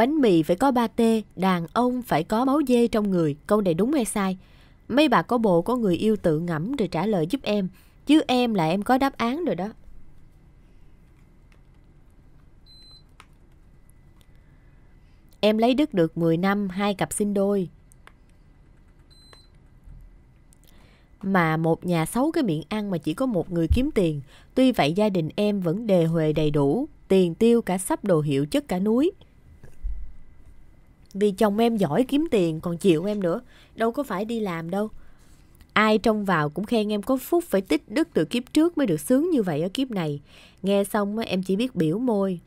bánh mì phải có ba tê, đàn ông phải có máu dê trong người. Câu này đúng hay sai? Mấy bà có bộ có người yêu tự ngẫm rồi trả lời giúp em. Chứ em là em có đáp án rồi đó. Em lấy Đức được 10 năm, hai cặp sinh đôi. Mà một nhà xấu cái miệng ăn mà chỉ có một người kiếm tiền. Tuy vậy gia đình em vẫn đề huề đầy đủ, tiền tiêu cả sắp đồ hiệu chất cả núi. Vì chồng em giỏi kiếm tiền còn chịu em nữa, đâu có phải đi làm đâu. Ai trông vào cũng khen em có phúc phải tích đức từ kiếp trước mới được sướng như vậy ở kiếp này. Nghe xong em chỉ biết biểu môi.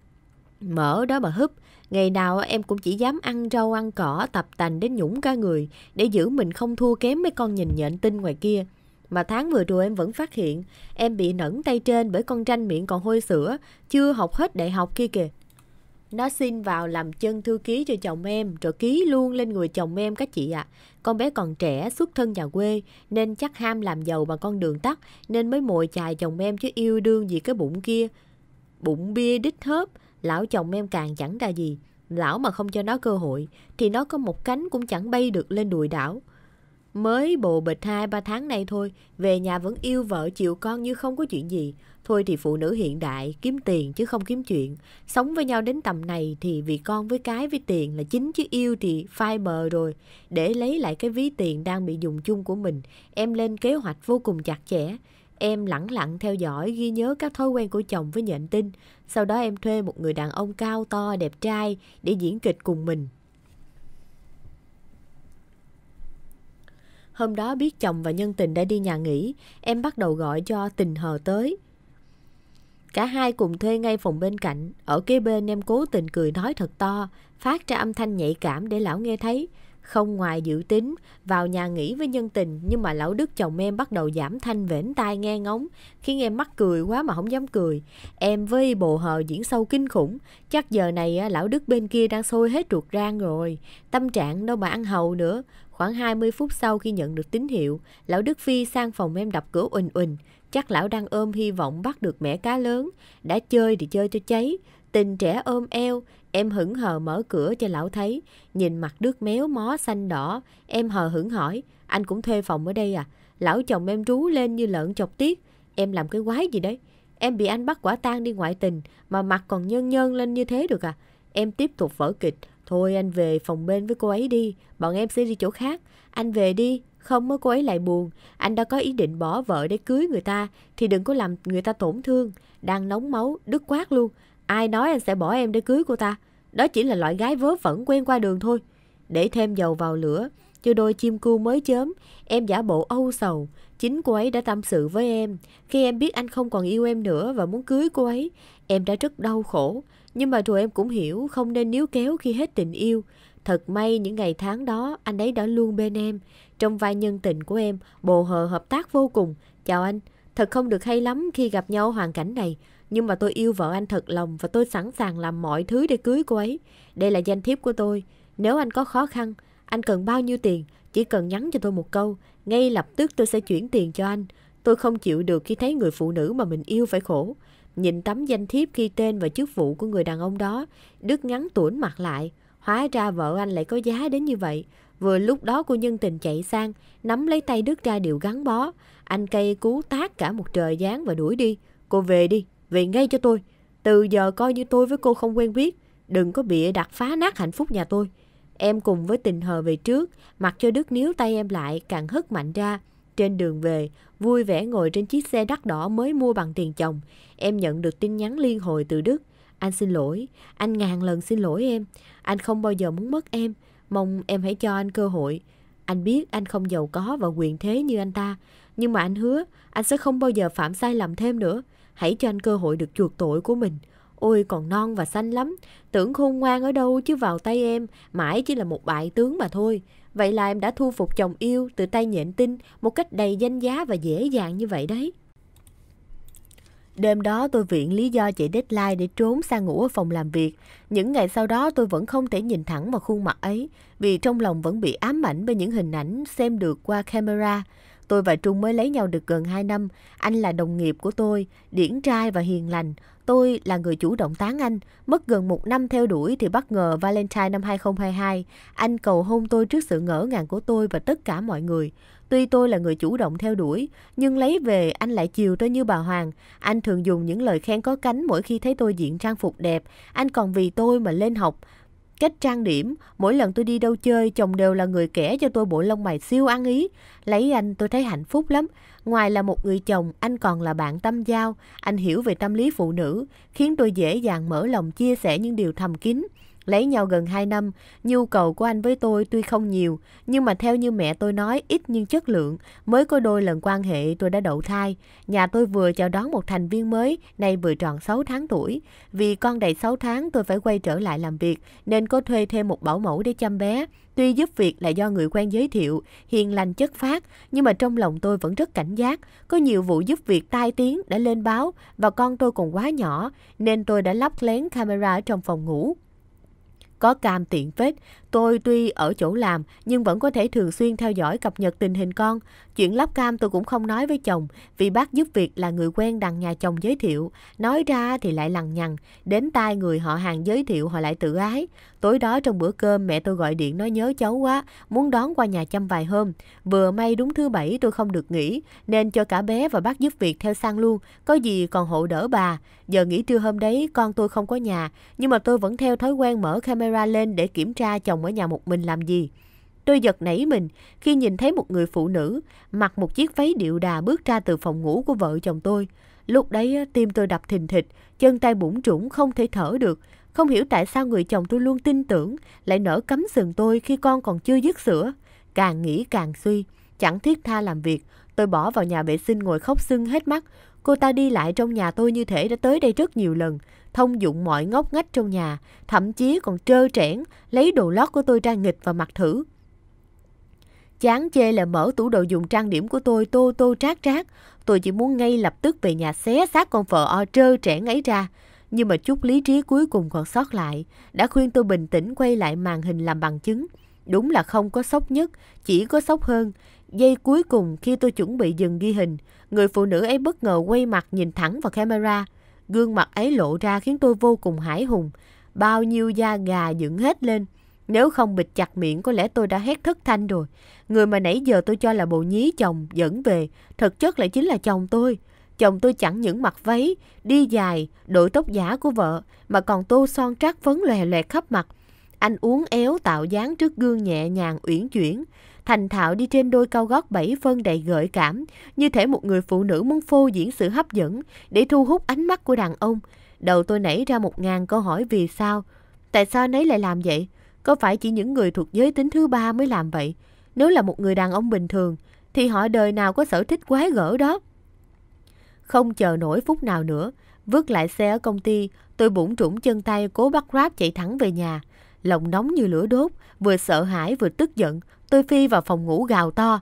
Mở đó mà húp, ngày nào em cũng chỉ dám ăn rau ăn cỏ tập tành đến nhũng cả người để giữ mình không thua kém mấy con nhìn nhện tinh ngoài kia. Mà tháng vừa rồi em vẫn phát hiện em bị nẫn tay trên bởi con tranh miệng còn hôi sữa, chưa học hết đại học kia kìa. Nó xin vào làm chân thư ký cho chồng em, rồi ký luôn lên người chồng em các chị ạ. À. Con bé còn trẻ, xuất thân nhà quê, nên chắc ham làm giàu bằng con đường tắt, nên mới mồi chài chồng em chứ yêu đương gì cái bụng kia. Bụng bia đít hớp, lão chồng em càng chẳng ra gì. Lão mà không cho nó cơ hội, thì nó có một cánh cũng chẳng bay được lên đùi đảo. Mới bộ bịch hai ba tháng nay thôi, về nhà vẫn yêu vợ chịu con như không có chuyện gì. Thôi thì phụ nữ hiện đại kiếm tiền chứ không kiếm chuyện. Sống với nhau đến tầm này thì vì con với cái với tiền là chính chứ yêu thì phai mờ rồi. Để lấy lại cái ví tiền đang bị dùng chung của mình, em lên kế hoạch vô cùng chặt chẽ. Em lẳng lặng theo dõi, ghi nhớ các thói quen của chồng với nhện tinh. Sau đó em thuê một người đàn ông cao to, đẹp trai để diễn kịch cùng mình. Hôm đó biết chồng và nhân tình đã đi nhà nghỉ, em bắt đầu gọi cho tình hờ tới. Cả hai cùng thuê ngay phòng bên cạnh, ở kế bên em cố tình cười nói thật to, phát ra âm thanh nhạy cảm để lão nghe thấy. Không ngoài dự tính, vào nhà nghỉ với nhân tình nhưng mà lão Đức chồng em bắt đầu giảm thanh vẻn tai nghe ngóng, khiến em mắc cười quá mà không dám cười. Em với bồ hờ diễn sâu kinh khủng, chắc giờ này lão Đức bên kia đang sôi hết ruột rang rồi, tâm trạng đâu mà ăn hầu nữa. Khoảng 20 phút sau khi nhận được tín hiệu, lão Đức Phi sang phòng em đập cửa ùn ùn chắc lão đang ôm hy vọng bắt được mẻ cá lớn, đã chơi thì chơi cho cháy. Tình trẻ ôm eo, Em hững hờ mở cửa cho lão thấy, nhìn mặt đứt méo mó xanh đỏ. Em hờ hững hỏi, anh cũng thuê phòng ở đây à? Lão chồng em rú lên như lợn chọc tiết. Em làm cái quái gì đấy? Em bị anh bắt quả tang đi ngoại tình mà mặt còn nhơn nhơn lên như thế được à? Em tiếp tục vỡ kịch. Thôi anh về phòng bên với cô ấy đi, bọn em sẽ đi chỗ khác. Anh về đi, không mới cô ấy lại buồn. Anh đã có ý định bỏ vợ để cưới người ta thì đừng có làm người ta tổn thương. Đang nóng máu, đứt quát luôn. Ai nói anh sẽ bỏ em để cưới cô ta? Đó chỉ là loại gái vớ vẩn quen qua đường thôi. Để thêm dầu vào lửa, cho đôi chim cu mới chớm, em giả bộ âu sầu. Chính cô ấy đã tâm sự với em. Khi em biết anh không còn yêu em nữa và muốn cưới cô ấy, em đã rất đau khổ. Nhưng mà rồi em cũng hiểu không nên níu kéo khi hết tình yêu. Thật may những ngày tháng đó anh ấy đã luôn bên em. Trong vai nhân tình của em, bồ hờ hợp tác vô cùng. Chào anh, thật không được hay lắm khi gặp nhau hoàn cảnh này. Nhưng mà tôi yêu vợ anh thật lòng và tôi sẵn sàng làm mọi thứ để cưới cô ấy. Đây là danh thiếp của tôi. Nếu anh có khó khăn, anh cần bao nhiêu tiền, chỉ cần nhắn cho tôi một câu. Ngay lập tức tôi sẽ chuyển tiền cho anh. Tôi không chịu được khi thấy người phụ nữ mà mình yêu phải khổ. Nhìn tấm danh thiếp ghi tên và chức vụ của người đàn ông đó, Đức ngắn tuổn mặt lại. Hóa ra vợ anh lại có giá đến như vậy. Vừa lúc đó cô nhân tình chạy sang, nắm lấy tay Đức ra điệu gắn bó. Anh cây cú tát cả một trời gián và đuổi đi. Cô về đi, về ngay cho tôi, từ giờ coi như tôi với cô không quen biết, đừng có bịa đặt phá nát hạnh phúc nhà tôi. Em cùng với tình hờ về trước, mặc cho Đức níu tay em lại càng hất mạnh ra. Trên đường về, vui vẻ ngồi trên chiếc xe đắt đỏ mới mua bằng tiền chồng. Em nhận được tin nhắn liên hồi từ Đức. Anh xin lỗi, anh ngàn lần xin lỗi em. Anh không bao giờ muốn mất em, mong em hãy cho anh cơ hội. Anh biết anh không giàu có và quyền thế như anh ta, nhưng mà anh hứa anh sẽ không bao giờ phạm sai lầm thêm nữa. Hãy cho anh cơ hội được chuộc tội của mình. Ôi còn non và xanh lắm, tưởng khôn ngoan ở đâu chứ vào tay em, mãi chỉ là một bại tướng mà thôi. Vậy là em đã thu phục chồng yêu từ tay nhện tinh một cách đầy danh giá và dễ dàng như vậy đấy. Đêm đó tôi viện lý do chạy deadline để trốn sang ngủ ở phòng làm việc. Những ngày sau đó tôi vẫn không thể nhìn thẳng vào khuôn mặt ấy vì trong lòng vẫn bị ám ảnh bởi những hình ảnh xem được qua camera. Tôi và Trung mới lấy nhau được gần 2 năm. Anh là đồng nghiệp của tôi, điển trai và hiền lành. Tôi là người chủ động tán anh. Mất gần một năm theo đuổi thì bất ngờ Valentine năm 2022. Anh cầu hôn tôi trước sự ngỡ ngàng của tôi và tất cả mọi người. Tuy tôi là người chủ động theo đuổi, nhưng lấy về anh lại chiều tôi như bà Hoàng. Anh thường dùng những lời khen có cánh mỗi khi thấy tôi diện trang phục đẹp. Anh còn vì tôi mà lên học. Cách trang điểm, mỗi lần tôi đi đâu chơi, chồng đều là người kẻ cho tôi bộ lông mày siêu ăn ý. Lấy anh tôi thấy hạnh phúc lắm. Ngoài là một người chồng, anh còn là bạn tâm giao. Anh hiểu về tâm lý phụ nữ, khiến tôi dễ dàng mở lòng chia sẻ những điều thầm kín. Lấy nhau gần 2 năm, nhu cầu của anh với tôi tuy không nhiều, nhưng mà theo như mẹ tôi nói ít nhưng chất lượng, mới có đôi lần quan hệ tôi đã đậu thai. Nhà tôi vừa chào đón một thành viên mới, nay vừa tròn 6 tháng tuổi. Vì con đầy 6 tháng tôi phải quay trở lại làm việc, nên có thuê thêm một bảo mẫu để chăm bé. Tuy giúp việc là do người quen giới thiệu, hiền lành chất phát, nhưng mà trong lòng tôi vẫn rất cảnh giác. Có nhiều vụ giúp việc tai tiếng đã lên báo và con tôi còn quá nhỏ, nên tôi đã lắp lén camera trong phòng ngủ có cam tiện phết Tôi tuy ở chỗ làm nhưng vẫn có thể thường xuyên theo dõi cập nhật tình hình con. Chuyện lắp cam tôi cũng không nói với chồng vì bác giúp việc là người quen đằng nhà chồng giới thiệu. Nói ra thì lại lằng nhằng, đến tai người họ hàng giới thiệu họ lại tự ái. Tối đó trong bữa cơm mẹ tôi gọi điện nói nhớ cháu quá, muốn đón qua nhà chăm vài hôm. Vừa may đúng thứ bảy tôi không được nghỉ nên cho cả bé và bác giúp việc theo sang luôn, có gì còn hộ đỡ bà. Giờ nghỉ trưa hôm đấy con tôi không có nhà nhưng mà tôi vẫn theo thói quen mở camera lên để kiểm tra chồng ở nhà một mình làm gì. Tôi giật nảy mình khi nhìn thấy một người phụ nữ mặc một chiếc váy điệu đà bước ra từ phòng ngủ của vợ chồng tôi. Lúc đấy tim tôi đập thình thịch, chân tay bủng trũng không thể thở được. Không hiểu tại sao người chồng tôi luôn tin tưởng, lại nở cấm sừng tôi khi con còn chưa dứt sữa. Càng nghĩ càng suy, chẳng thiết tha làm việc. Tôi bỏ vào nhà vệ sinh ngồi khóc sưng hết mắt. Cô ta đi lại trong nhà tôi như thể đã tới đây rất nhiều lần thông dụng mọi ngóc ngách trong nhà, thậm chí còn trơ trẽn lấy đồ lót của tôi ra nghịch và mặc thử. Chán chê là mở tủ đồ dùng trang điểm của tôi tô tô trác trác tôi chỉ muốn ngay lập tức về nhà xé xác con vợ o trơ trẽn ấy ra. Nhưng mà chút lý trí cuối cùng còn sót lại, đã khuyên tôi bình tĩnh quay lại màn hình làm bằng chứng. Đúng là không có sốc nhất, chỉ có sốc hơn. Giây cuối cùng khi tôi chuẩn bị dừng ghi hình, người phụ nữ ấy bất ngờ quay mặt nhìn thẳng vào camera, Gương mặt ấy lộ ra khiến tôi vô cùng hãi hùng. Bao nhiêu da gà dựng hết lên. Nếu không bịt chặt miệng có lẽ tôi đã hét thất thanh rồi. Người mà nãy giờ tôi cho là bộ nhí chồng dẫn về, thực chất lại chính là chồng tôi. Chồng tôi chẳng những mặc váy, đi dài, đội tóc giả của vợ, mà còn tô son trát phấn lòe loẹt khắp mặt. Anh uống éo tạo dáng trước gương nhẹ nhàng uyển chuyển thành thạo đi trên đôi cao gót bảy phân đầy gợi cảm, như thể một người phụ nữ muốn phô diễn sự hấp dẫn để thu hút ánh mắt của đàn ông. Đầu tôi nảy ra một ngàn câu hỏi vì sao. Tại sao nấy lại làm vậy? Có phải chỉ những người thuộc giới tính thứ ba mới làm vậy? Nếu là một người đàn ông bình thường, thì họ đời nào có sở thích quái gở đó? Không chờ nổi phút nào nữa, vứt lại xe ở công ty, tôi bủng trũng chân tay cố bắt Grab chạy thẳng về nhà. Lòng nóng như lửa đốt, vừa sợ hãi vừa tức giận, tôi phi vào phòng ngủ gào to.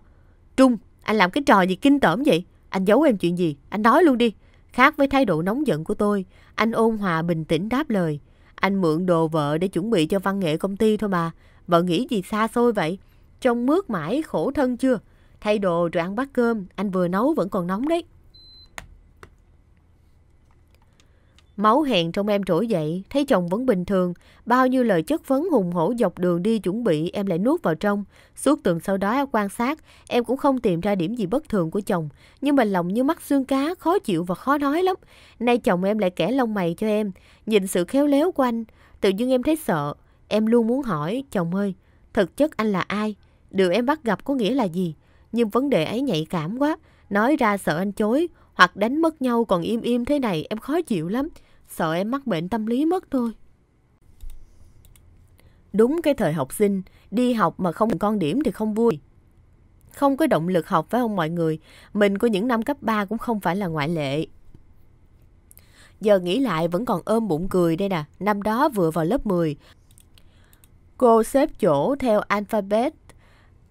Trung, anh làm cái trò gì kinh tởm vậy? Anh giấu em chuyện gì? Anh nói luôn đi. Khác với thái độ nóng giận của tôi, anh ôn hòa bình tĩnh đáp lời. Anh mượn đồ vợ để chuẩn bị cho văn nghệ công ty thôi mà. Vợ nghĩ gì xa xôi vậy? Trông mướt mãi khổ thân chưa? Thay đồ rồi ăn bát cơm, anh vừa nấu vẫn còn nóng đấy. Máu hẹn trong em trỗi dậy, thấy chồng vẫn bình thường, bao nhiêu lời chất vấn hùng hổ dọc đường đi chuẩn bị em lại nuốt vào trong. Suốt tuần sau đó quan sát, em cũng không tìm ra điểm gì bất thường của chồng, nhưng mà lòng như mắt xương cá, khó chịu và khó nói lắm. Nay chồng em lại kẻ lông mày cho em, nhìn sự khéo léo của anh, tự dưng em thấy sợ. Em luôn muốn hỏi, chồng ơi, thực chất anh là ai? Điều em bắt gặp có nghĩa là gì? Nhưng vấn đề ấy nhạy cảm quá, nói ra sợ anh chối, hoặc đánh mất nhau còn im im thế này em khó chịu lắm. Sợ em mắc bệnh tâm lý mất thôi. Đúng cái thời học sinh, đi học mà không con điểm thì không vui. Không có động lực học phải không mọi người? Mình của những năm cấp 3 cũng không phải là ngoại lệ. Giờ nghĩ lại vẫn còn ôm bụng cười đây nè, năm đó vừa vào lớp 10. Cô xếp chỗ theo alphabet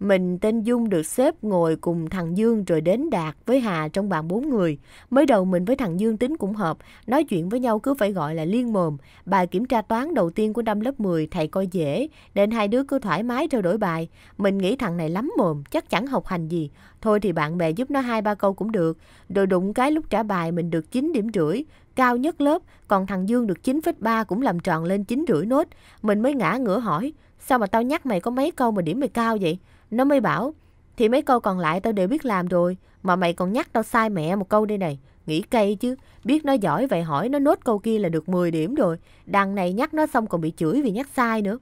mình tên Dung được xếp ngồi cùng thằng Dương rồi đến Đạt với Hà trong bàn bốn người. Mới đầu mình với thằng Dương tính cũng hợp, nói chuyện với nhau cứ phải gọi là liên mồm. Bài kiểm tra toán đầu tiên của năm lớp 10 thầy coi dễ, nên hai đứa cứ thoải mái trao đổi bài. Mình nghĩ thằng này lắm mồm, chắc chẳng học hành gì. Thôi thì bạn bè giúp nó hai ba câu cũng được. Rồi đụng cái lúc trả bài mình được 9 điểm rưỡi, cao nhất lớp, còn thằng Dương được 9,3 cũng làm tròn lên 9 rưỡi nốt. Mình mới ngã ngửa hỏi, sao mà tao nhắc mày có mấy câu mà điểm mày cao vậy? Nó mới bảo, thì mấy câu còn lại tao đều biết làm rồi, mà mày còn nhắc tao sai mẹ một câu đây này. Nghĩ cây chứ, biết nó giỏi vậy hỏi nó nốt câu kia là được 10 điểm rồi. Đằng này nhắc nó xong còn bị chửi vì nhắc sai nữa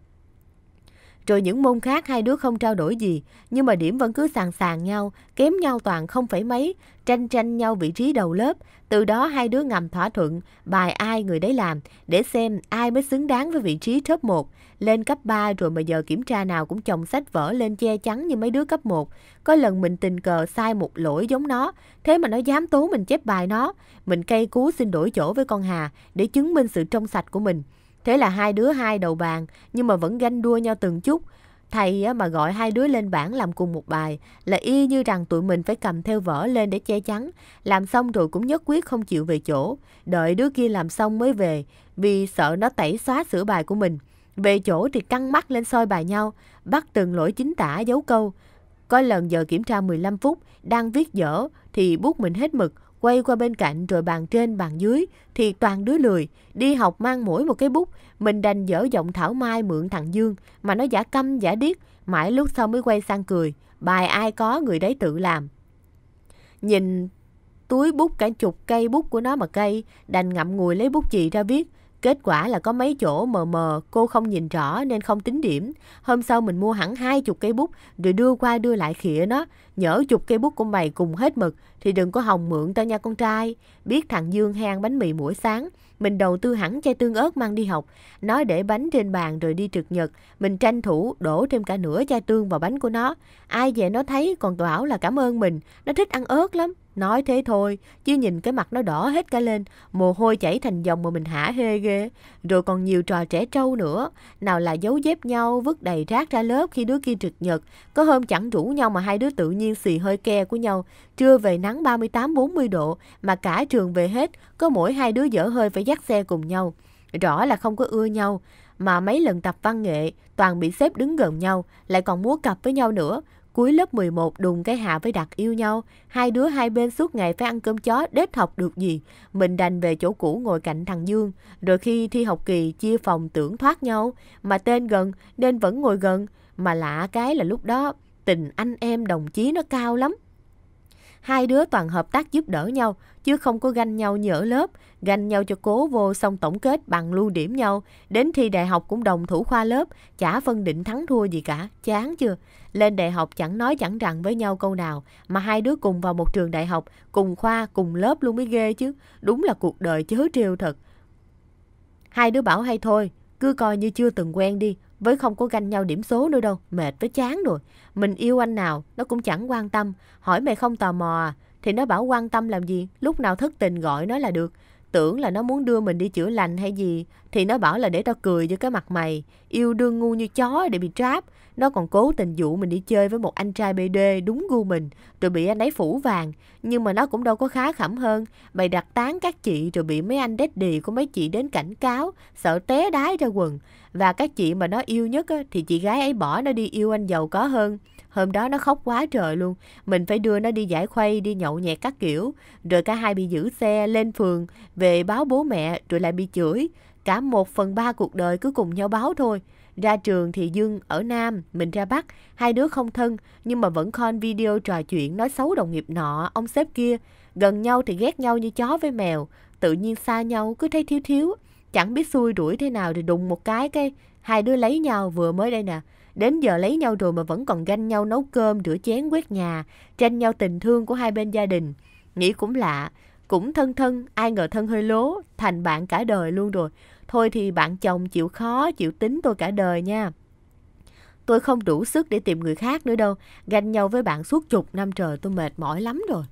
rồi những môn khác hai đứa không trao đổi gì, nhưng mà điểm vẫn cứ sàn sàn nhau, kém nhau toàn không phải mấy, tranh tranh nhau vị trí đầu lớp. Từ đó hai đứa ngầm thỏa thuận, bài ai người đấy làm, để xem ai mới xứng đáng với vị trí top 1. Lên cấp 3 rồi mà giờ kiểm tra nào cũng chồng sách vở lên che chắn như mấy đứa cấp 1. Có lần mình tình cờ sai một lỗi giống nó, thế mà nó dám tố mình chép bài nó. Mình cây cú xin đổi chỗ với con Hà để chứng minh sự trong sạch của mình. Thế là hai đứa hai đầu bàn, nhưng mà vẫn ganh đua nhau từng chút. Thầy mà gọi hai đứa lên bảng làm cùng một bài là y như rằng tụi mình phải cầm theo vở lên để che chắn. Làm xong rồi cũng nhất quyết không chịu về chỗ. Đợi đứa kia làm xong mới về vì sợ nó tẩy xóa sửa bài của mình. Về chỗ thì căng mắt lên soi bài nhau, bắt từng lỗi chính tả dấu câu. Có lần giờ kiểm tra 15 phút, đang viết dở thì bút mình hết mực, quay qua bên cạnh rồi bàn trên bàn dưới thì toàn đứa lười, đi học mang mỗi một cái bút, mình đành dở giọng thảo mai mượn thằng Dương mà nó giả câm giả điếc, mãi lúc sau mới quay sang cười, bài ai có người đấy tự làm. Nhìn túi bút cả chục cây bút của nó mà cây, đành ngậm ngùi lấy bút chì ra viết, Kết quả là có mấy chỗ mờ mờ, cô không nhìn rõ nên không tính điểm. Hôm sau mình mua hẳn hai chục cây bút rồi đưa qua đưa lại khịa nó. Nhỡ chục cây bút của mày cùng hết mực thì đừng có hồng mượn tao nha con trai. Biết thằng Dương hay ăn bánh mì mỗi sáng, mình đầu tư hẳn chai tương ớt mang đi học. Nó để bánh trên bàn rồi đi trực nhật, mình tranh thủ đổ thêm cả nửa chai tương vào bánh của nó. Ai về nó thấy còn bảo là cảm ơn mình, nó thích ăn ớt lắm. Nói thế thôi, chứ nhìn cái mặt nó đỏ hết cả lên, mồ hôi chảy thành dòng mà mình hả hê ghê. Rồi còn nhiều trò trẻ trâu nữa, nào là giấu dép nhau, vứt đầy rác ra lớp khi đứa kia trực nhật. Có hôm chẳng rủ nhau mà hai đứa tự nhiên xì hơi ke của nhau. Trưa về nắng 38-40 độ, mà cả trường về hết, có mỗi hai đứa dở hơi phải dắt xe cùng nhau. Rõ là không có ưa nhau, mà mấy lần tập văn nghệ, toàn bị xếp đứng gần nhau, lại còn múa cặp với nhau nữa. Cuối lớp 11 đùng cái Hạ với Đạt yêu nhau, hai đứa hai bên suốt ngày phải ăn cơm chó đết học được gì. Mình đành về chỗ cũ ngồi cạnh thằng Dương, rồi khi thi học kỳ chia phòng tưởng thoát nhau, mà tên gần nên vẫn ngồi gần. Mà lạ cái là lúc đó tình anh em đồng chí nó cao lắm. Hai đứa toàn hợp tác giúp đỡ nhau, chứ không có ganh nhau nhỡ lớp, ganh nhau cho cố vô xong tổng kết bằng lưu điểm nhau. Đến thi đại học cũng đồng thủ khoa lớp, chả phân định thắng thua gì cả, chán chưa? Lên đại học chẳng nói chẳng rằng với nhau câu nào, mà hai đứa cùng vào một trường đại học, cùng khoa, cùng lớp luôn mới ghê chứ. Đúng là cuộc đời chớ trêu thật. Hai đứa bảo hay thôi, cứ coi như chưa từng quen đi, với không có ganh nhau điểm số nữa đâu, mệt với chán rồi. Mình yêu anh nào, nó cũng chẳng quan tâm, hỏi mày không tò mò à, thì nó bảo quan tâm làm gì, lúc nào thất tình gọi nó là được. Tưởng là nó muốn đưa mình đi chữa lành hay gì, thì nó bảo là để tao cười cho cái mặt mày, yêu đương ngu như chó để bị tráp, nó còn cố tình dụ mình đi chơi với một anh trai BD đúng gu mình, rồi bị anh ấy phủ vàng. Nhưng mà nó cũng đâu có khá khẩm hơn. Bày đặt tán các chị rồi bị mấy anh daddy của mấy chị đến cảnh cáo, sợ té đái ra quần. Và các chị mà nó yêu nhất á, thì chị gái ấy bỏ nó đi yêu anh giàu có hơn. Hôm đó nó khóc quá trời luôn. Mình phải đưa nó đi giải khuây, đi nhậu nhẹt các kiểu. Rồi cả hai bị giữ xe, lên phường, về báo bố mẹ, rồi lại bị chửi. Cả một phần ba cuộc đời cứ cùng nhau báo thôi. Ra trường thì Dương ở Nam, mình ra Bắc, hai đứa không thân nhưng mà vẫn call video trò chuyện nói xấu đồng nghiệp nọ, ông sếp kia. Gần nhau thì ghét nhau như chó với mèo, tự nhiên xa nhau cứ thấy thiếu thiếu. Chẳng biết xui đuổi thế nào thì đùng một cái cái, hai đứa lấy nhau vừa mới đây nè. Đến giờ lấy nhau rồi mà vẫn còn ganh nhau nấu cơm, rửa chén, quét nhà, tranh nhau tình thương của hai bên gia đình. Nghĩ cũng lạ, cũng thân thân, ai ngờ thân hơi lố, thành bạn cả đời luôn rồi. Thôi thì bạn chồng chịu khó, chịu tính tôi cả đời nha. Tôi không đủ sức để tìm người khác nữa đâu. Ganh nhau với bạn suốt chục năm trời tôi mệt mỏi lắm rồi.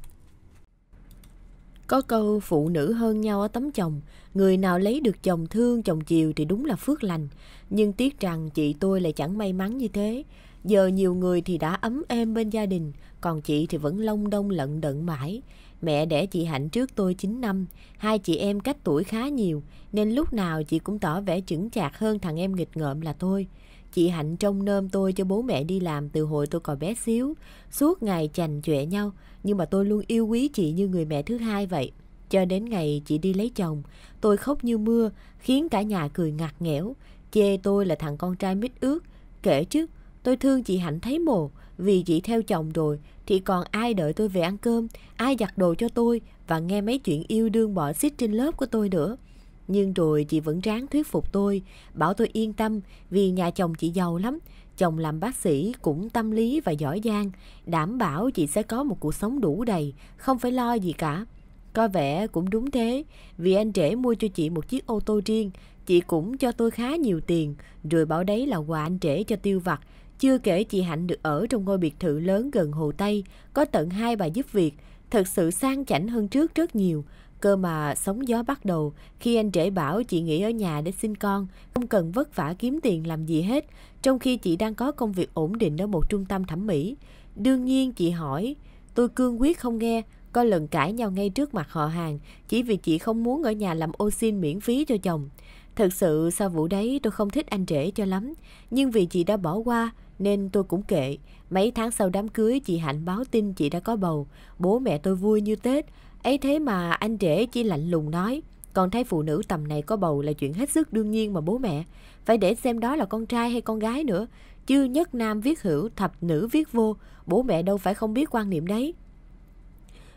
Có câu phụ nữ hơn nhau ở tấm chồng, người nào lấy được chồng thương chồng chiều thì đúng là phước lành. Nhưng tiếc rằng chị tôi lại chẳng may mắn như thế. Giờ nhiều người thì đã ấm êm bên gia đình, còn chị thì vẫn lông đông lận đận mãi. Mẹ đẻ chị Hạnh trước tôi 9 năm, hai chị em cách tuổi khá nhiều, nên lúc nào chị cũng tỏ vẻ chững chạc hơn thằng em nghịch ngợm là tôi. Chị Hạnh trông nơm tôi cho bố mẹ đi làm từ hồi tôi còn bé xíu, suốt ngày chành chọe nhau, nhưng mà tôi luôn yêu quý chị như người mẹ thứ hai vậy. Cho đến ngày chị đi lấy chồng, tôi khóc như mưa, khiến cả nhà cười ngặt nghẽo, chê tôi là thằng con trai mít ướt. Kể chứ, tôi thương chị Hạnh thấy mồ, vì chị theo chồng rồi thì còn ai đợi tôi về ăn cơm, ai giặt đồ cho tôi và nghe mấy chuyện yêu đương bỏ xít trên lớp của tôi nữa. Nhưng rồi chị vẫn ráng thuyết phục tôi, bảo tôi yên tâm vì nhà chồng chị giàu lắm, chồng làm bác sĩ cũng tâm lý và giỏi giang, đảm bảo chị sẽ có một cuộc sống đủ đầy, không phải lo gì cả. Có vẻ cũng đúng thế, vì anh rể mua cho chị một chiếc ô tô riêng, chị cũng cho tôi khá nhiều tiền, rồi bảo đấy là quà anh rể cho tiêu vặt, chưa kể chị Hạnh được ở trong ngôi biệt thự lớn gần Hồ Tây, có tận hai bà giúp việc, thật sự sang chảnh hơn trước rất nhiều. Cơ mà sóng gió bắt đầu, khi anh trễ bảo chị nghỉ ở nhà để sinh con, không cần vất vả kiếm tiền làm gì hết, trong khi chị đang có công việc ổn định ở một trung tâm thẩm mỹ. Đương nhiên chị hỏi, tôi cương quyết không nghe, có lần cãi nhau ngay trước mặt họ hàng, chỉ vì chị không muốn ở nhà làm ô xin miễn phí cho chồng. Thật sự sau vụ đấy tôi không thích anh rể cho lắm, nhưng vì chị đã bỏ qua, nên tôi cũng kệ. Mấy tháng sau đám cưới, chị Hạnh báo tin chị đã có bầu. Bố mẹ tôi vui như Tết. ấy thế mà anh rể chỉ lạnh lùng nói. Còn thấy phụ nữ tầm này có bầu là chuyện hết sức đương nhiên mà bố mẹ. Phải để xem đó là con trai hay con gái nữa. Chứ nhất nam viết hữu, thập nữ viết vô. Bố mẹ đâu phải không biết quan niệm đấy.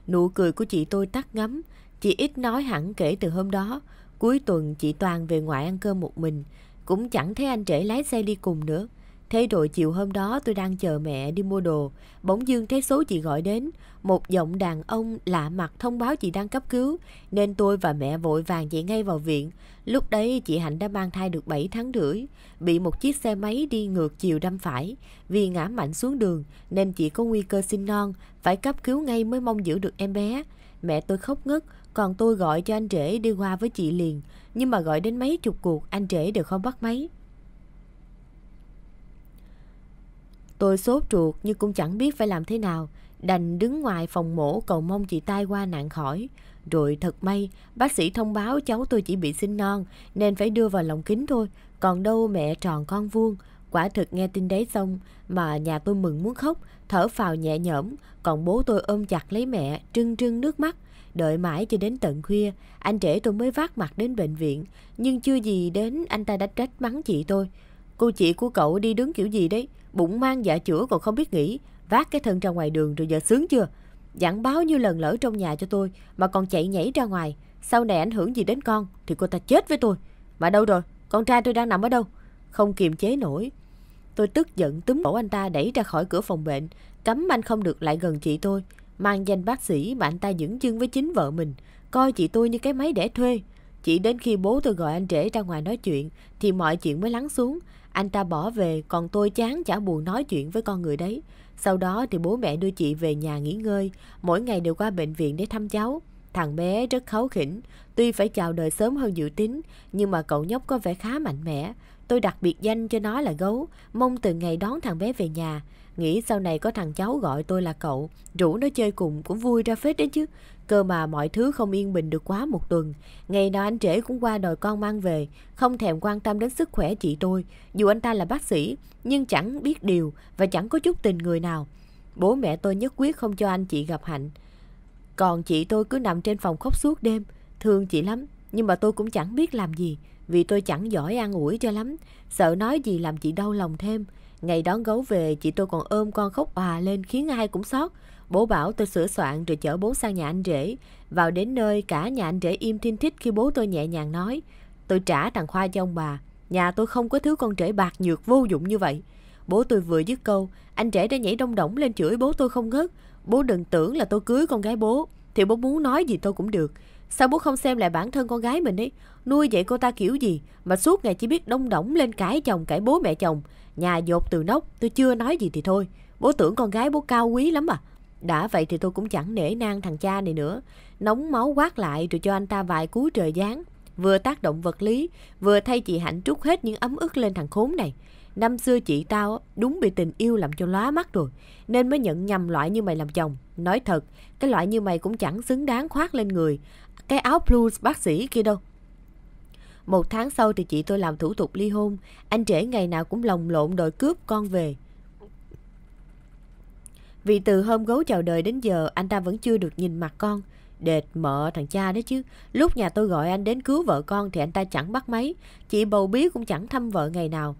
Nụ cười của chị tôi tắt ngấm. Chị ít nói hẳn kể từ hôm đó. Cuối tuần chị Toàn về ngoại ăn cơm một mình. Cũng chẳng thấy anh trễ lái xe đi cùng nữa. Thế rồi chiều hôm đó tôi đang chờ mẹ đi mua đồ, bỗng dưng thấy số chị gọi đến, một giọng đàn ông lạ mặt thông báo chị đang cấp cứu, nên tôi và mẹ vội vàng chạy ngay vào viện. Lúc đấy chị Hạnh đã mang thai được 7 tháng rưỡi, bị một chiếc xe máy đi ngược chiều đâm phải, vì ngã mạnh xuống đường nên chị có nguy cơ sinh non, phải cấp cứu ngay mới mong giữ được em bé. Mẹ tôi khóc ngất, còn tôi gọi cho anh rể đi qua với chị liền, nhưng mà gọi đến mấy chục cuộc anh rể đều không bắt máy. Tôi sốt ruột nhưng cũng chẳng biết phải làm thế nào, đành đứng ngoài phòng mổ cầu mong chị tai qua nạn khỏi. Rồi thật may, bác sĩ thông báo cháu tôi chỉ bị sinh non nên phải đưa vào lồng kính thôi, còn đâu mẹ tròn con vuông. Quả thực nghe tin đấy xong mà nhà tôi mừng muốn khóc, thở phào nhẹ nhõm, còn bố tôi ôm chặt lấy mẹ, trưng trưng nước mắt. Đợi mãi cho đến tận khuya, anh trẻ tôi mới vác mặt đến bệnh viện, nhưng chưa gì đến anh ta đã trách mắng chị tôi. Cô chị của cậu đi đứng kiểu gì đấy, Bụng mang dạ chữa còn không biết nghĩ, vác cái thân ra ngoài đường rồi giờ sướng chưa? Dặn báo như lần lỡ trong nhà cho tôi mà còn chạy nhảy ra ngoài. Sau này ảnh hưởng gì đến con thì cô ta chết với tôi. Mà đâu rồi? Con trai tôi đang nằm ở đâu? Không kiềm chế nổi. Tôi tức giận túm cổ anh ta đẩy ra khỏi cửa phòng bệnh. Cấm anh không được lại gần chị tôi. Mang danh bác sĩ mà anh ta dững chân với chính vợ mình. Coi chị tôi như cái máy để thuê. Chỉ đến khi bố tôi gọi anh rể ra ngoài nói chuyện thì mọi chuyện mới lắng xuống. Anh ta bỏ về, còn tôi chán chả buồn nói chuyện với con người đấy. Sau đó thì bố mẹ đưa chị về nhà nghỉ ngơi, mỗi ngày đều qua bệnh viện để thăm cháu. Thằng bé rất kháu khỉnh, tuy phải chào đời sớm hơn dự tính, nhưng mà cậu nhóc có vẻ khá mạnh mẽ. Tôi đặc biệt danh cho nó là gấu, mong từ ngày đón thằng bé về nhà. Nghĩ sau này có thằng cháu gọi tôi là cậu, rủ nó chơi cùng cũng vui ra phết đấy chứ. Cơ mà mọi thứ không yên bình được quá một tuần, ngày nào anh trễ cũng qua đòi con mang về, không thèm quan tâm đến sức khỏe chị tôi, dù anh ta là bác sĩ, nhưng chẳng biết điều và chẳng có chút tình người nào. Bố mẹ tôi nhất quyết không cho anh chị gặp Hạnh. Còn chị tôi cứ nằm trên phòng khóc suốt đêm, thương chị lắm, nhưng mà tôi cũng chẳng biết làm gì, vì tôi chẳng giỏi an ủi cho lắm, sợ nói gì làm chị đau lòng thêm. Ngày đón gấu về, chị tôi còn ôm con khóc òa lên khiến ai cũng xót. Bố bảo tôi sửa soạn rồi chở bố sang nhà anh rể. Vào đến nơi cả nhà anh rể im thiên thích khi bố tôi nhẹ nhàng nói. Tôi trả thằng Khoa cho ông bà. Nhà tôi không có thứ con rể bạc nhược vô dụng như vậy. Bố tôi vừa dứt câu, anh rể đã nhảy đông đỏng lên chửi bố tôi không ngớt. Bố đừng tưởng là tôi cưới con gái bố, thì bố muốn nói gì tôi cũng được. Sao bố không xem lại bản thân con gái mình ấy? Nuôi dạy cô ta kiểu gì mà suốt ngày chỉ biết đông đỏng lên cãi chồng cãi bố mẹ chồng. Nhà dột từ nóc, tôi chưa nói gì thì thôi. Bố tưởng con gái bố cao quý lắm à? Đã vậy thì tôi cũng chẳng nể nang thằng cha này nữa. Nóng máu quát lại rồi cho anh ta vài cú trời giáng. Vừa tác động vật lý, vừa thay chị Hạnh trút hết những ấm ức lên thằng khốn này. Năm xưa chị tao đúng bị tình yêu làm cho lóa mắt rồi, nên mới nhận nhầm loại như mày làm chồng. Nói thật, cái loại như mày cũng chẳng xứng đáng khoác lên người. Cái áo blues bác sĩ kia đâu. Một tháng sau thì chị tôi làm thủ tục ly hôn, anh trễ ngày nào cũng lồng lộn đòi cướp con về. Vì từ hôm gấu chào đời đến giờ anh ta vẫn chưa được nhìn mặt con. Đệt mợ thằng cha đó chứ. Lúc nhà tôi gọi anh đến cứu vợ con thì anh ta chẳng bắt máy. Chị bầu bí cũng chẳng thăm vợ ngày nào.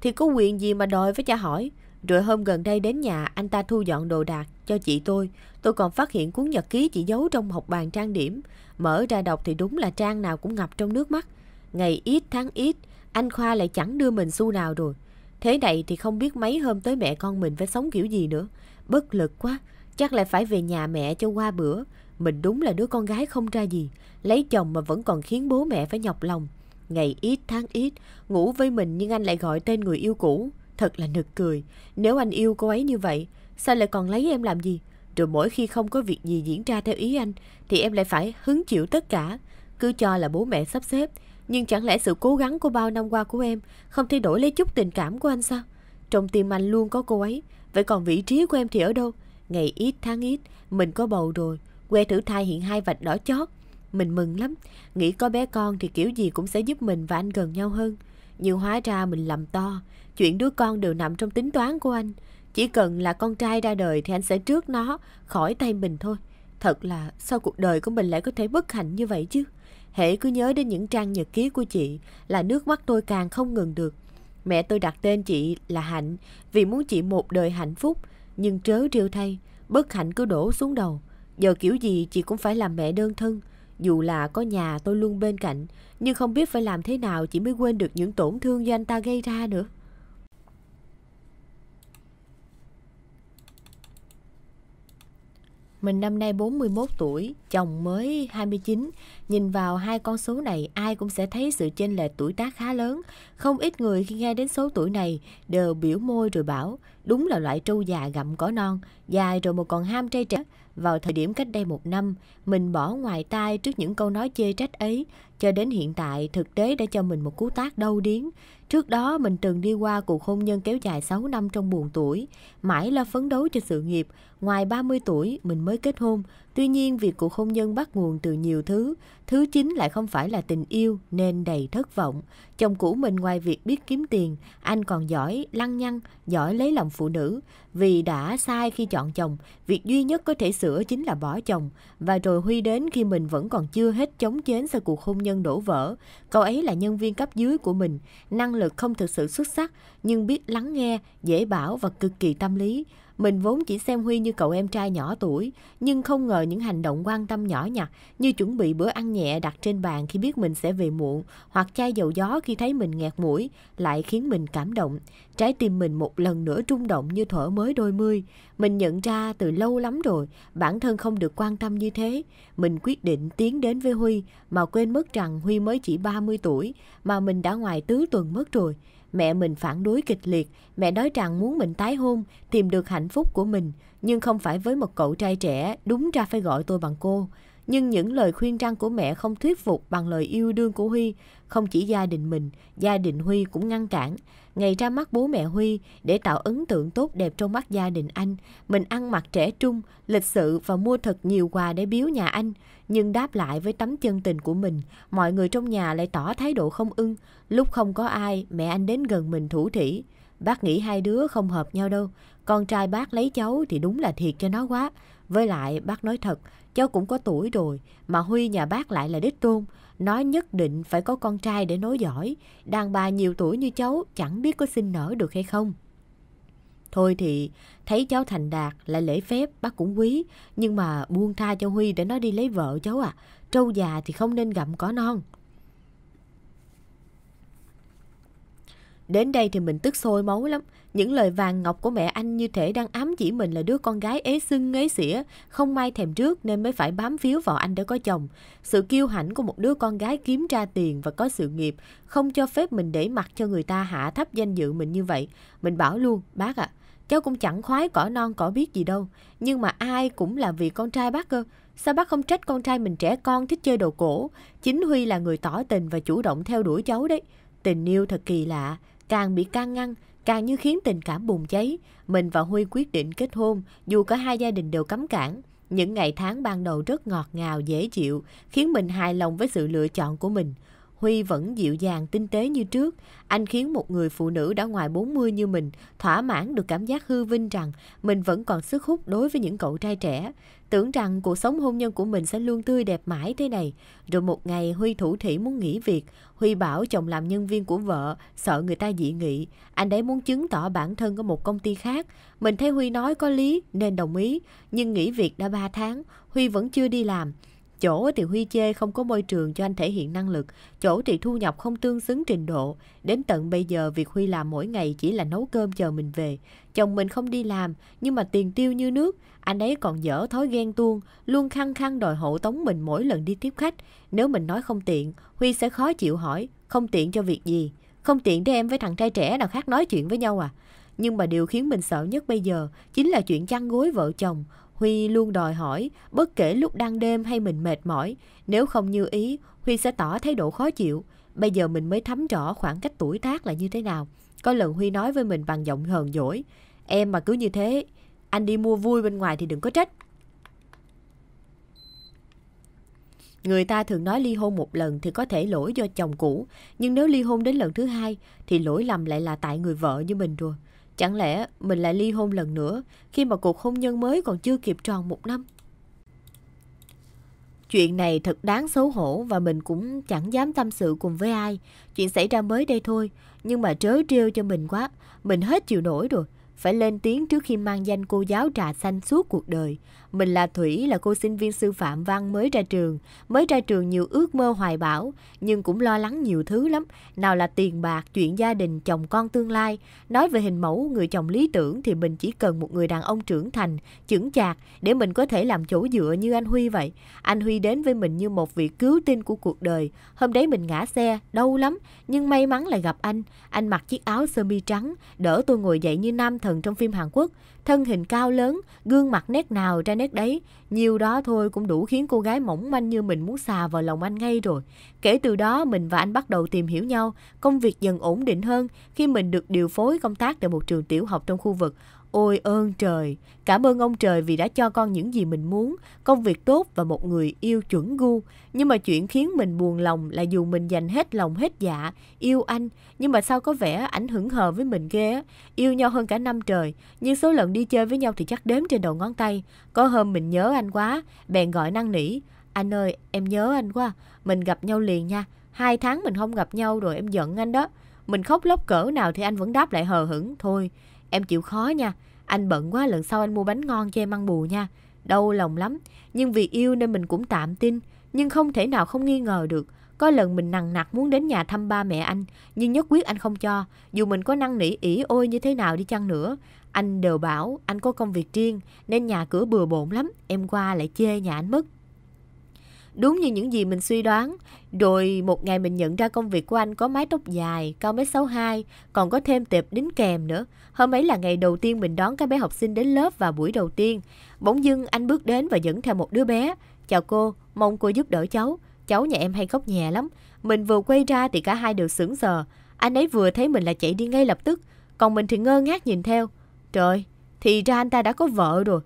Thì có quyền gì mà đòi với cha hỏi. Rồi hôm gần đây đến nhà anh ta thu dọn đồ đạc cho chị tôi. Tôi còn phát hiện cuốn nhật ký chị giấu trong hộp bàn trang điểm. Mở ra đọc thì đúng là trang nào cũng ngập trong nước mắt. Ngày ít tháng ít, anh Khoa lại chẳng đưa mình xu nào rồi. Thế này thì không biết mấy hôm tới mẹ con mình phải sống kiểu gì nữa. Bất lực quá, chắc lại phải về nhà mẹ cho qua bữa. Mình đúng là đứa con gái không ra gì, lấy chồng mà vẫn còn khiến bố mẹ phải nhọc lòng. Ngày ít tháng ít, ngủ với mình nhưng anh lại gọi tên người yêu cũ. Thật là nực cười, nếu anh yêu cô ấy như vậy, sao lại còn lấy em làm gì? Rồi mỗi khi không có việc gì diễn ra theo ý anh, thì em lại phải hứng chịu tất cả. Cứ cho là bố mẹ sắp xếp, nhưng chẳng lẽ sự cố gắng của bao năm qua của em không thay đổi lấy chút tình cảm của anh sao? Trong tim anh luôn có cô ấy, Vậy còn vị trí của em thì ở đâu? Ngày ít tháng ít, mình có bầu rồi, que thử thai hiện hai vạch đỏ chót. Mình mừng lắm, nghĩ có bé con thì kiểu gì cũng sẽ giúp mình và anh gần nhau hơn. Nhưng hóa ra mình làm to, chuyện đứa con đều nằm trong tính toán của anh. Chỉ cần là con trai ra đời thì anh sẽ trước nó, khỏi tay mình thôi. Thật là sao cuộc đời của mình lại có thể bất hạnh như vậy chứ? Hễ cứ nhớ đến những trang nhật ký của chị là nước mắt tôi càng không ngừng được. Mẹ tôi đặt tên chị là Hạnh vì muốn chị một đời hạnh phúc, nhưng trớ trêu thay, bất hạnh cứ đổ xuống đầu. Giờ kiểu gì chị cũng phải làm mẹ đơn thân, dù là có nhà tôi luôn bên cạnh, nhưng không biết phải làm thế nào chị mới quên được những tổn thương do anh ta gây ra nữa. Mình năm nay 41 tuổi, chồng mới 29. Nhìn vào hai con số này, ai cũng sẽ thấy sự chênh lệch tuổi tác khá lớn. Không ít người khi nghe đến số tuổi này đều biểu môi rồi bảo, đúng là loại trâu già gặm cỏ non, dài rồi một còn ham trai trẻ. Vào thời điểm cách đây một năm, mình bỏ ngoài tai trước những câu nói chê trách ấy, cho đến hiện tại, thực tế đã cho mình một cú tác đau điến. Trước đó, mình từng đi qua cuộc hôn nhân kéo dài 6 năm trong buồn tuổi. Mãi là phấn đấu cho sự nghiệp. Ngoài 30 tuổi, mình mới kết hôn. Tuy nhiên, việc cuộc hôn nhân bắt nguồn từ nhiều thứ. Thứ chính lại không phải là tình yêu nên đầy thất vọng. Chồng cũ mình ngoài việc biết kiếm tiền, anh còn giỏi lăng nhăng, giỏi lấy lòng phụ nữ. Vì đã sai khi chọn chồng, việc duy nhất có thể sửa chính là bỏ chồng. Và rồi Huy đến khi mình vẫn còn chưa hết chống chến sau cuộc hôn nhân đổ vỡ. Cậu ấy là nhân viên cấp dưới của mình, năng lực không thực sự xuất sắc, nhưng biết lắng nghe, dễ bảo và cực kỳ tâm lý. Mình vốn chỉ xem Huy như cậu em trai nhỏ tuổi, nhưng không ngờ những hành động quan tâm nhỏ nhặt như chuẩn bị bữa ăn nhẹ đặt trên bàn khi biết mình sẽ về muộn hoặc chai dầu gió khi thấy mình nghẹt mũi lại khiến mình cảm động. Trái tim mình một lần nữa rung động như thở mới đôi mươi. Mình nhận ra từ lâu lắm rồi, bản thân không được quan tâm như thế. Mình quyết định tiến đến với Huy mà quên mất rằng Huy mới chỉ 30 tuổi mà mình đã ngoài tứ tuần mất rồi. Mẹ mình phản đối kịch liệt, mẹ nói rằng muốn mình tái hôn, tìm được hạnh phúc của mình, nhưng không phải với một cậu trai trẻ, đúng ra phải gọi tôi bằng cô. Nhưng những lời khuyên răn của mẹ không thuyết phục bằng lời yêu đương của Huy. Không chỉ gia đình mình, gia đình Huy cũng ngăn cản. Ngày ra mắt bố mẹ Huy để tạo ấn tượng tốt đẹp trong mắt gia đình anh. Mình ăn mặc trẻ trung, lịch sự và mua thật nhiều quà để biếu nhà anh. Nhưng đáp lại với tấm chân tình của mình, mọi người trong nhà lại tỏ thái độ không ưng. Lúc không có ai, mẹ anh đến gần mình thủ thỉ. Bác nghĩ hai đứa không hợp nhau đâu. Con trai bác lấy cháu thì đúng là thiệt cho nó quá. Với lại bác nói thật, cháu cũng có tuổi rồi, mà Huy nhà bác lại là đích tôn. nói nhất định phải có con trai để nối giỏi. Đàn bà nhiều tuổi như cháu chẳng biết có sinh nở được hay không. Thôi thì thấy cháu thành đạt là lễ phép bác cũng quý Nhưng mà buông tha cho Huy để nó đi lấy vợ cháu à Trâu già thì không nên gặm cỏ non Đến đây thì mình tức sôi máu lắm những lời vàng ngọc của mẹ anh như thể đang ám chỉ mình là đứa con gái ế xưng ế xỉa, không may thèm trước nên mới phải bám phiếu vào anh để có chồng. Sự kiêu hãnh của một đứa con gái kiếm ra tiền và có sự nghiệp, không cho phép mình để mặc cho người ta hạ thấp danh dự mình như vậy. Mình bảo luôn, bác ạ, à, cháu cũng chẳng khoái cỏ non cỏ biết gì đâu, nhưng mà ai cũng là vì con trai bác cơ. Sao bác không trách con trai mình trẻ con thích chơi đồ cổ? Chính Huy là người tỏ tình và chủ động theo đuổi cháu đấy. Tình yêu thật kỳ lạ, càng bị can ngăn Càng như khiến tình cảm bùng cháy, mình và Huy quyết định kết hôn dù cả hai gia đình đều cấm cản. Những ngày tháng ban đầu rất ngọt ngào, dễ chịu, khiến mình hài lòng với sự lựa chọn của mình. Huy vẫn dịu dàng, tinh tế như trước. Anh khiến một người phụ nữ đã ngoài 40 như mình thỏa mãn được cảm giác hư vinh rằng mình vẫn còn sức hút đối với những cậu trai trẻ. Tưởng rằng cuộc sống hôn nhân của mình sẽ luôn tươi đẹp mãi thế này. Rồi một ngày Huy thủ thỉ muốn nghỉ việc. Huy bảo chồng làm nhân viên của vợ, sợ người ta dị nghị. Anh ấy muốn chứng tỏ bản thân ở một công ty khác. Mình thấy Huy nói có lý nên đồng ý. Nhưng nghỉ việc đã 3 tháng, Huy vẫn chưa đi làm. Chỗ thì Huy chê không có môi trường cho anh thể hiện năng lực, chỗ thì thu nhập không tương xứng trình độ. Đến tận bây giờ việc Huy làm mỗi ngày chỉ là nấu cơm chờ mình về. Chồng mình không đi làm, nhưng mà tiền tiêu như nước. Anh ấy còn dở thói ghen tuông, luôn khăng khăng đòi hộ tống mình mỗi lần đi tiếp khách. Nếu mình nói không tiện, Huy sẽ khó chịu hỏi, không tiện cho việc gì. Không tiện để em với thằng trai trẻ nào khác nói chuyện với nhau à? Nhưng mà điều khiến mình sợ nhất bây giờ chính là chuyện chăn gối vợ chồng. Huy luôn đòi hỏi, bất kể lúc đang đêm hay mình mệt mỏi, nếu không như ý, Huy sẽ tỏ thái độ khó chịu. Bây giờ mình mới thấm rõ khoảng cách tuổi tác là như thế nào. Có lần Huy nói với mình bằng giọng hờn dỗi, em mà cứ như thế, anh đi mua vui bên ngoài thì đừng có trách. Người ta thường nói ly hôn một lần thì có thể lỗi do chồng cũ, nhưng nếu ly hôn đến lần thứ hai thì lỗi lầm lại là tại người vợ như mình rồi. Chẳng lẽ mình lại ly hôn lần nữa khi mà cuộc hôn nhân mới còn chưa kịp tròn một năm? Chuyện này thật đáng xấu hổ và mình cũng chẳng dám tâm sự cùng với ai. Chuyện xảy ra mới đây thôi, nhưng mà trớ trêu cho mình quá. Mình hết chịu nổi rồi, phải lên tiếng trước khi mang danh cô giáo trà xanh suốt cuộc đời. Mình là Thủy, là cô sinh viên sư phạm văn mới ra trường. Mới ra trường nhiều ước mơ hoài bão, nhưng cũng lo lắng nhiều thứ lắm. Nào là tiền bạc, chuyện gia đình, chồng con tương lai. Nói về hình mẫu người chồng lý tưởng thì mình chỉ cần một người đàn ông trưởng thành, chững chạc để mình có thể làm chỗ dựa như anh Huy vậy. Anh Huy đến với mình như một vị cứu tinh của cuộc đời. Hôm đấy mình ngã xe, đau lắm, nhưng may mắn là gặp anh. Anh mặc chiếc áo sơ mi trắng, đỡ tôi ngồi dậy như nam thần trong phim Hàn Quốc thân hình cao lớn, gương mặt nét nào ra nét đấy, nhiều đó thôi cũng đủ khiến cô gái mỏng manh như mình muốn xà vào lòng anh ngay rồi. Kể từ đó mình và anh bắt đầu tìm hiểu nhau, công việc dần ổn định hơn khi mình được điều phối công tác tại một trường tiểu học trong khu vực. Ôi ơn trời, cảm ơn ông trời vì đã cho con những gì mình muốn, công việc tốt và một người yêu chuẩn gu. Nhưng mà chuyện khiến mình buồn lòng là dù mình dành hết lòng hết dạ, yêu anh, nhưng mà sao có vẻ ảnh hưởng hờ với mình ghê á. Yêu nhau hơn cả năm trời, nhưng số lần đi chơi với nhau thì chắc đếm trên đầu ngón tay. Có hôm mình nhớ anh quá, bèn gọi năn nỉ. Anh ơi, em nhớ anh quá, mình gặp nhau liền nha. Hai tháng mình không gặp nhau rồi em giận anh đó. Mình khóc lóc cỡ nào thì anh vẫn đáp lại hờ hững. Thôi, Em chịu khó nha, anh bận quá lần sau anh mua bánh ngon cho em ăn bù nha. Đau lòng lắm, nhưng vì yêu nên mình cũng tạm tin. Nhưng không thể nào không nghi ngờ được. Có lần mình nằng nặc muốn đến nhà thăm ba mẹ anh, nhưng nhất quyết anh không cho. Dù mình có năn nỉ ỉ ôi như thế nào đi chăng nữa, anh đều bảo anh có công việc riêng nên nhà cửa bừa bộn lắm, em qua lại chê nhà anh mất. Đúng như những gì mình suy đoán, rồi một ngày mình nhận ra công việc của anh có mái tóc dài, cao 1m62, còn có thêm tệp đính kèm nữa. Hôm ấy là ngày đầu tiên mình đón các bé học sinh đến lớp và buổi đầu tiên. Bỗng dưng anh bước đến và dẫn theo một đứa bé. Chào cô, mong cô giúp đỡ cháu. Cháu nhà em hay khóc nhẹ lắm. Mình vừa quay ra thì cả hai đều sững sờ. Anh ấy vừa thấy mình là chạy đi ngay lập tức, còn mình thì ngơ ngác nhìn theo. Trời, thì ra anh ta đã có vợ rồi.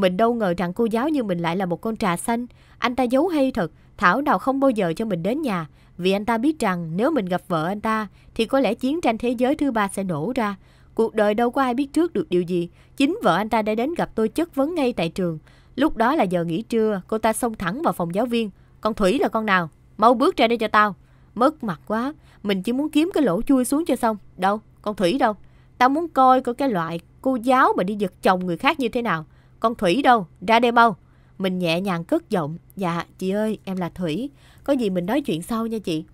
Mình đâu ngờ rằng cô giáo như mình lại là một con trà xanh. Anh ta giấu hay thật, Thảo nào không bao giờ cho mình đến nhà. Vì anh ta biết rằng nếu mình gặp vợ anh ta thì có lẽ chiến tranh thế giới thứ ba sẽ nổ ra. Cuộc đời đâu có ai biết trước được điều gì. Chính vợ anh ta đã đến gặp tôi chất vấn ngay tại trường. Lúc đó là giờ nghỉ trưa, cô ta xông thẳng vào phòng giáo viên. Con Thủy là con nào? Mau bước ra đây cho tao. Mất mặt quá, mình chỉ muốn kiếm cái lỗ chui xuống cho xong. Đâu, con Thủy đâu? Tao muốn coi có cái loại cô giáo mà đi giật chồng người khác như thế nào. Con Thủy đâu? Ra đây mau. Mình nhẹ nhàng cất giọng. Dạ, chị ơi, em là Thủy. Có gì mình nói chuyện sau nha chị.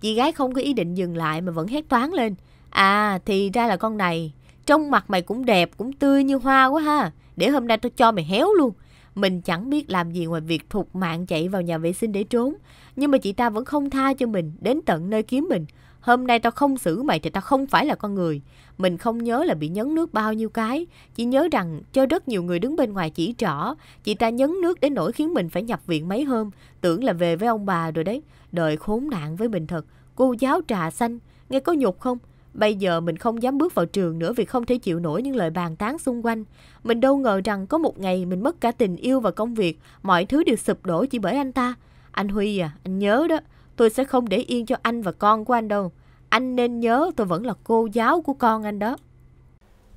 Chị gái không có ý định dừng lại mà vẫn hét toán lên. À, thì ra là con này. Trong mặt mày cũng đẹp, cũng tươi như hoa quá ha. Để hôm nay tôi cho mày héo luôn. Mình chẳng biết làm gì ngoài việc thục mạng chạy vào nhà vệ sinh để trốn. Nhưng mà chị ta vẫn không tha cho mình, đến tận nơi kiếm mình. Hôm nay tao không xử mày thì tao không phải là con người. Mình không nhớ là bị nhấn nước bao nhiêu cái. Chỉ nhớ rằng cho rất nhiều người đứng bên ngoài chỉ trỏ. Chị ta nhấn nước đến nỗi khiến mình phải nhập viện mấy hôm. Tưởng là về với ông bà rồi đấy. Đời khốn nạn với mình thật. Cô giáo trà xanh. Nghe có nhục không? Bây giờ mình không dám bước vào trường nữa vì không thể chịu nổi những lời bàn tán xung quanh. Mình đâu ngờ rằng có một ngày mình mất cả tình yêu và công việc, mọi thứ đều sụp đổ chỉ bởi anh ta. Anh Huy à, anh nhớ đó, Tôi sẽ không để yên cho anh và con của anh đâu. Anh nên nhớ tôi vẫn là cô giáo của con anh đó.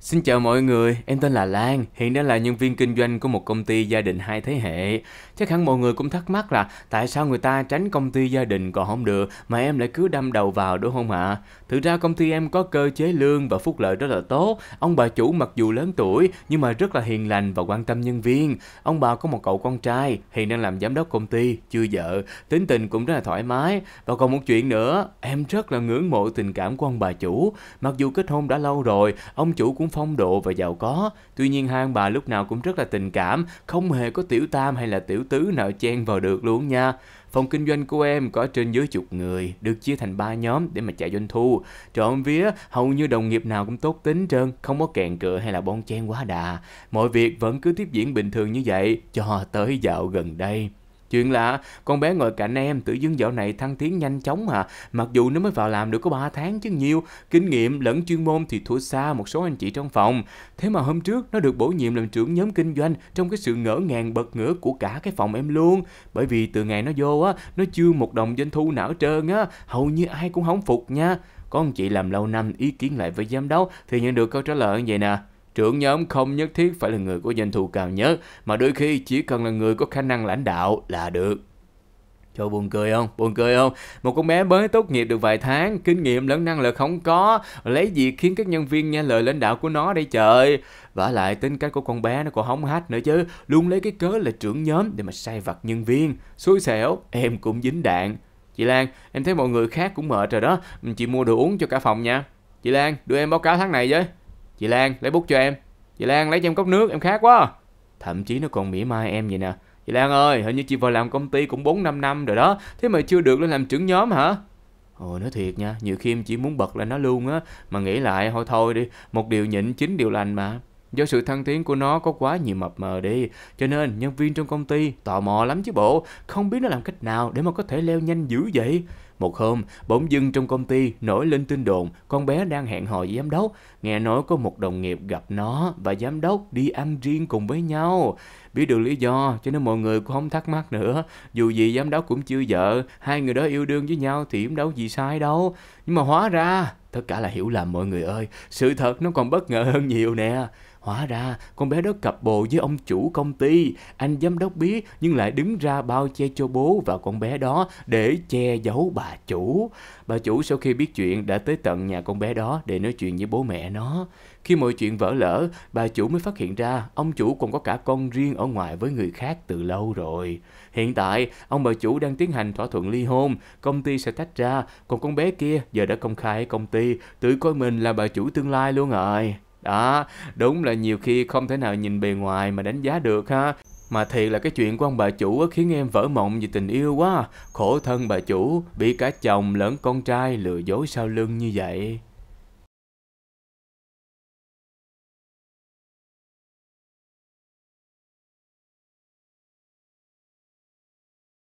Xin chào mọi người, em tên là Lan, hiện đang là nhân viên kinh doanh của một công ty gia đình hai thế hệ. Chắc hẳn mọi người cũng thắc mắc là tại sao người ta tránh công ty gia đình còn không được mà em lại cứ đâm đầu vào đúng không ạ? Thực ra công ty em có cơ chế lương và phúc lợi rất là tốt. Ông bà chủ mặc dù lớn tuổi nhưng mà rất là hiền lành và quan tâm nhân viên. Ông bà có một cậu con trai, hiện đang làm giám đốc công ty, chưa vợ, tính tình cũng rất là thoải mái. Và còn một chuyện nữa, em rất là ngưỡng mộ tình cảm của ông bà chủ. Mặc dù kết hôn đã lâu rồi, ông chủ cũng phong độ và giàu có. Tuy nhiên hai ông bà lúc nào cũng rất là tình cảm, không hề có tiểu tam hay là tiểu tứ nào chen vào được luôn nha. Phòng kinh doanh của em có trên dưới chục người, được chia thành ba nhóm để mà chạy doanh thu. Trộm vía, hầu như đồng nghiệp nào cũng tốt tính trơn, không có kèn cửa hay là bon chen quá đà. Mọi việc vẫn cứ tiếp diễn bình thường như vậy cho tới dạo gần đây. Chuyện là con bé ngồi cạnh em tự dưng dạo này thăng tiến nhanh chóng à. Mặc dù nó mới vào làm được có 3 tháng chứ nhiều, kinh nghiệm lẫn chuyên môn thì thua xa một số anh chị trong phòng. Thế mà hôm trước nó được bổ nhiệm làm trưởng nhóm kinh doanh trong cái sự ngỡ ngàng bật ngửa của cả cái phòng em luôn. Bởi vì từ ngày nó vô á, nó chưa một đồng doanh thu nào trơn á, hầu như ai cũng không phục nha. Có anh chị làm lâu năm ý kiến lại với giám đốc thì nhận được câu trả lời như vậy nè Trưởng nhóm không nhất thiết phải là người có doanh thu cao nhất, mà đôi khi chỉ cần là người có khả năng lãnh đạo là được. Cho buồn cười không? Buồn cười không? Một con bé mới tốt nghiệp được vài tháng, kinh nghiệm lẫn năng lực không có, lấy gì khiến các nhân viên nghe lời lãnh đạo của nó đây trời. Vả lại tính cách của con bé nó còn hóng hách nữa chứ, luôn lấy cái cớ là trưởng nhóm để mà sai vặt nhân viên. Xui xẻo, em cũng dính đạn. Chị Lan, em thấy mọi người khác cũng mệt rồi đó, chị mua đồ uống cho cả phòng nha. Chị Lan, đưa em báo cáo tháng này với. Chị Lan lấy bút cho em Chị Lan lấy cho em cốc nước em khát quá Thậm chí nó còn mỉa mai em vậy nè Chị Lan ơi hình như chị vào làm công ty cũng 4 năm năm rồi đó Thế mà chưa được lên làm trưởng nhóm hả Ồ nói thiệt nha Nhiều khi em chỉ muốn bật lên nó luôn á Mà nghĩ lại thôi thôi đi Một điều nhịn chính điều lành mà Do sự thăng tiến của nó có quá nhiều mập mờ đi Cho nên nhân viên trong công ty tò mò lắm chứ bộ Không biết nó làm cách nào để mà có thể leo nhanh dữ vậy một hôm, bỗng dưng trong công ty nổi lên tin đồn con bé đang hẹn hò với giám đốc. Nghe nói có một đồng nghiệp gặp nó và giám đốc đi ăn riêng cùng với nhau. Biết được lý do cho nên mọi người cũng không thắc mắc nữa. Dù gì giám đốc cũng chưa vợ, hai người đó yêu đương với nhau thì cũng đâu gì sai đâu. Nhưng mà hóa ra, tất cả là hiểu lầm mọi người ơi. Sự thật nó còn bất ngờ hơn nhiều nè. Hóa ra con bé đó cặp bồ với ông chủ công ty, anh giám đốc biết nhưng lại đứng ra bao che cho bố và con bé đó để che giấu bà chủ. Bà chủ sau khi biết chuyện đã tới tận nhà con bé đó để nói chuyện với bố mẹ nó. Khi mọi chuyện vỡ lỡ, bà chủ mới phát hiện ra ông chủ còn có cả con riêng ở ngoài với người khác từ lâu rồi. Hiện tại, ông bà chủ đang tiến hành thỏa thuận ly hôn, công ty sẽ tách ra, còn con bé kia giờ đã công khai công ty, tự coi mình là bà chủ tương lai luôn rồi. Đó, đúng là nhiều khi không thể nào nhìn bề ngoài mà đánh giá được ha. Mà thiệt là cái chuyện của ông bà chủ khiến em vỡ mộng về tình yêu quá. Khổ thân bà chủ, bị cả chồng lẫn con trai lừa dối sau lưng như vậy.